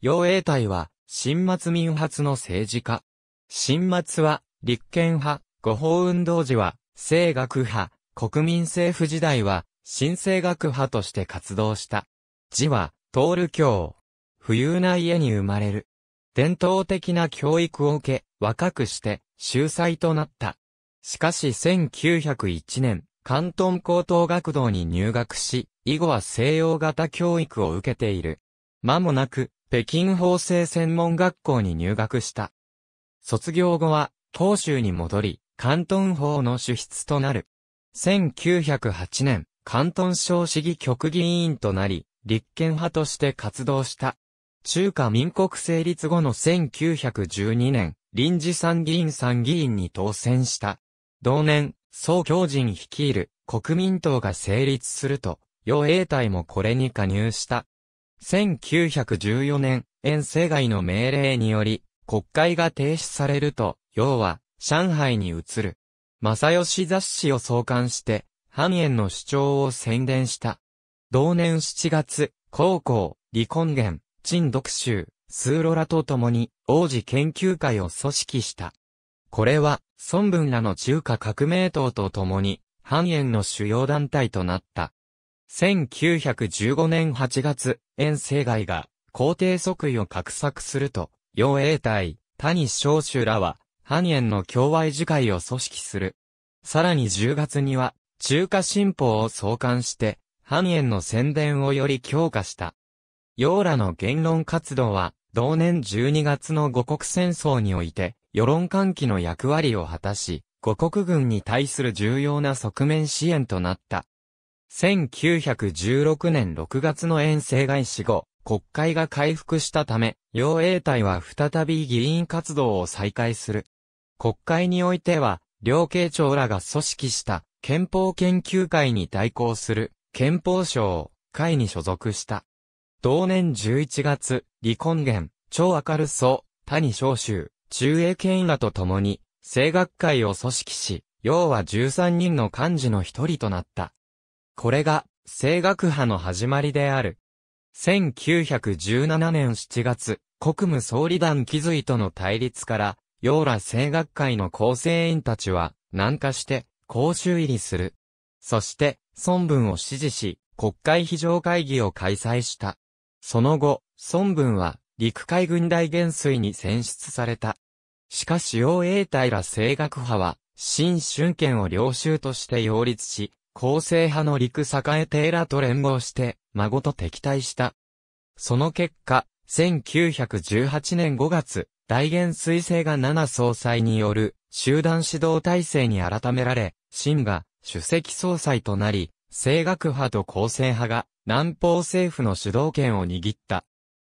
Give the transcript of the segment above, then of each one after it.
陽永泰は、新末民発の政治家。新末は、立憲派、五宝運動時は、政学派、国民政府時代は、新政学派として活動した。字は、通る教。富裕な家に生まれる。伝統的な教育を受け、若くして、秀才となった。しかし1901年、関東高等学堂に入学し、以後は西洋型教育を受けている。間もなく、北京法制専門学校に入学した。卒業後は、広州に戻り、関東法の主筆となる。1908年、関東省市議局議員となり、立憲派として活動した。中華民国成立後の1912年、臨時参議院参議院に当選した。同年、総教人率いる国民党が成立すると、与英隊もこれに加入した。1914年、遠征外の命令により、国会が停止されると、要は、上海に移る。正義雑誌を創刊して、半円の主張を宣伝した。同年7月、高校、離婚元、陳独州、スーロラと共に、王子研究会を組織した。これは、孫文らの中華革命党と共に、半円の主要団体となった。1915年8月、遠征外が皇帝即位を画策すると、楊英隊、谷少州らは、藩ニの共和次会を組織する。さらに10月には、中華新報を創刊して、藩ニの宣伝をより強化した。楊らの言論活動は、同年12月の五国戦争において、世論喚起の役割を果たし、五国軍に対する重要な側面支援となった。1916年6月の遠征外死後、国会が回復したため、両英隊は再び議員活動を再開する。国会においては、両慶長らが組織した憲法研究会に対抗する憲法省会に所属した。同年11月、離婚元、超明る祖、谷昌集、中英権らと共に、政学会を組織し、要は13人の幹事の一人となった。これが、声楽派の始まりである。1917年7月、国務総理団気づいとの対立から、ヨーラ声楽会の構成員たちは、南下して、公衆入りする。そして、孫文を支持し、国会非常会議を開催した。その後、孫文は、陸海軍大元帥に選出された。しかし、洋英平ら声楽派は、新春権を領州として擁立し、構成派の陸栄帝らと連合して、孫と敵対した。その結果、1918年5月、大元彗星が七総裁による集団指導体制に改められ、新が主席総裁となり、政学派と構成派が南方政府の主導権を握った。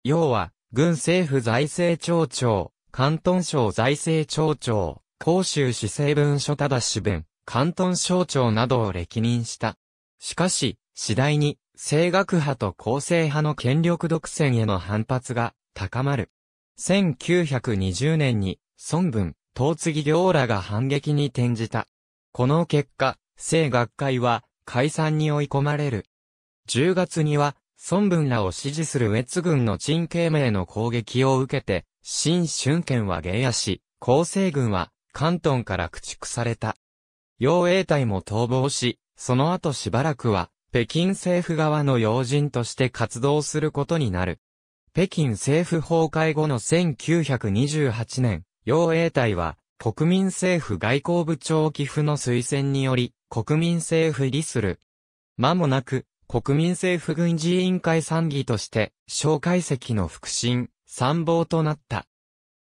要は、軍政府財政庁長、関東省財政庁長、広州市政文書ただし弁、関東省庁などを歴任した。しかし、次第に、政学派と公正派の権力独占への反発が高まる。1920年に、孫文、東ぎ行らが反撃に転じた。この結果、政学会は解散に追い込まれる。10月には、孫文らを支持する越軍の陳慶明の攻撃を受けて、新春県は下野し、厚生軍は関東から駆逐された。傭衛隊も逃亡し、その後しばらくは、北京政府側の要人として活動することになる。北京政府崩壊後の1928年、傭衛隊は、国民政府外交部長寄付の推薦により、国民政府入りする。間もなく、国民政府軍事委員会参議として、小介席の腹心、参謀となった。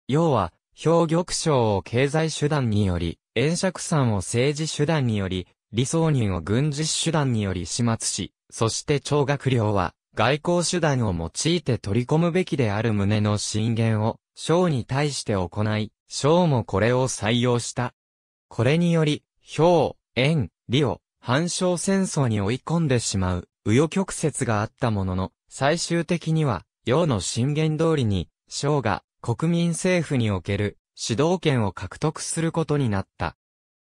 要は、兵玉省を経済手段により、円釈山を政治手段により、理想人を軍事手段により始末し、そして長学寮は、外交手段を用いて取り込むべきである旨の進言を、章に対して行い、章もこれを採用した。これにより、兵、円、理を、反省戦争に追い込んでしまう、紆余曲折があったものの、最終的には、陽の進言通りに、章が、国民政府における指導権を獲得することになった。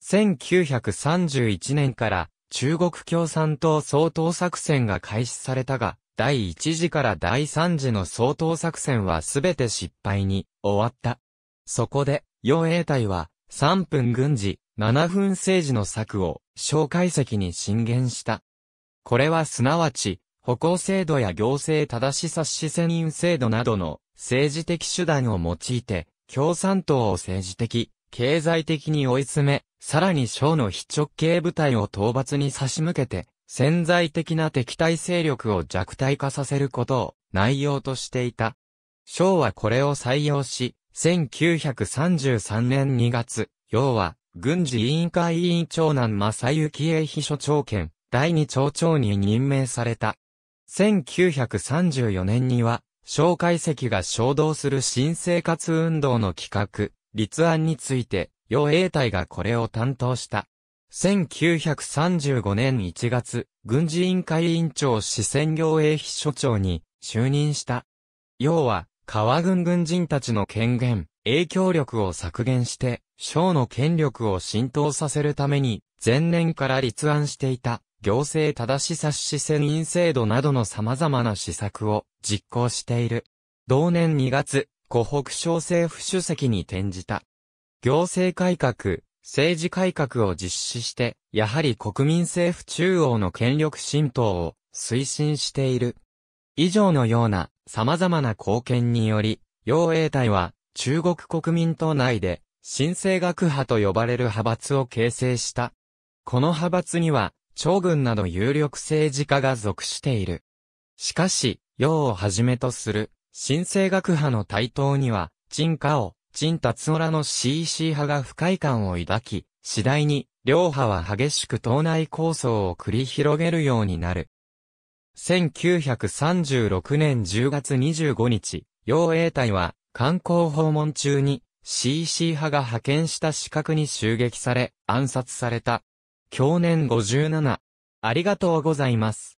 1931年から中国共産党総統作戦が開始されたが、第1次から第3次の総統作戦はすべて失敗に終わった。そこで、4英隊は3分軍事、7分政治の策を小介析に進言した。これはすなわち、歩行制度や行政正しさし選任制度などの政治的手段を用いて、共産党を政治的、経済的に追い詰め、さらに省の非直系部隊を討伐に差し向けて、潜在的な敵対勢力を弱体化させることを内容としていた。省はこれを採用し、1933年2月、要は、軍事委員会委員長南正幸栄秘書長兼、第二町長に任命された。1934年には、小介石が衝動する新生活運動の企画、立案について、与英隊がこれを担当した。1935年1月、軍事委員会委員長四川行英秘書長に就任した。要は、川軍軍人たちの権限、影響力を削減して、省の権力を浸透させるために、前年から立案していた、行政正しさし、選員制度などの様々な施策を実行している。同年2月、湖北省政府主席に転じた。行政改革、政治改革を実施して、やはり国民政府中央の権力浸透を推進している。以上のような様々な貢献により、楊英隊は中国国民党内で新政学派と呼ばれる派閥を形成した。この派閥には将軍など有力政治家が属している。しかし、楊をはじめとする、新政学派の台頭には、陳家を、陳達オの CC 派が不快感を抱き、次第に、両派は激しく党内抗争を繰り広げるようになる。1936年10月25日、陽英隊は、観光訪問中に、CC 派が派遣した資格に襲撃され、暗殺された。享年57。ありがとうございます。